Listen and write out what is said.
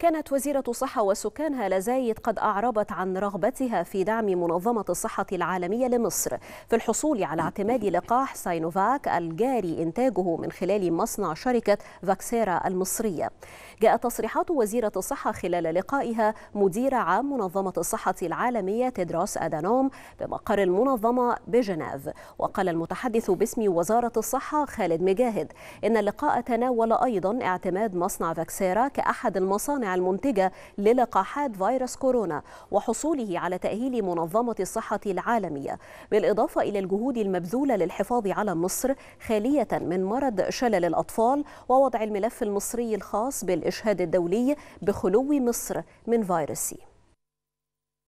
كانت وزيرة الصحة وسكانها هالة زايد قد أعربت عن رغبتها في دعم منظمة الصحة العالمية لمصر في الحصول على اعتماد لقاح ساينوفاك الجاري إنتاجه من خلال مصنع شركة فاكسيرا المصرية جاءت تصريحات وزيرة الصحة خلال لقائها مدير عام منظمة الصحة العالمية تدروس أدانوم بمقر المنظمة بجنيف وقال المتحدث باسم وزارة الصحة خالد مجاهد إن اللقاء تناول أيضا اعتماد مصنع فاكسيرا كأحد المصانع المنتجة للقاحات فيروس كورونا وحصوله على تأهيل منظمة الصحة العالمية بالإضافة إلى الجهود المبذولة للحفاظ على مصر خالية من مرض شلل الأطفال ووضع الملف المصري الخاص بالإشهاد الدولي بخلو مصر من فيروس سي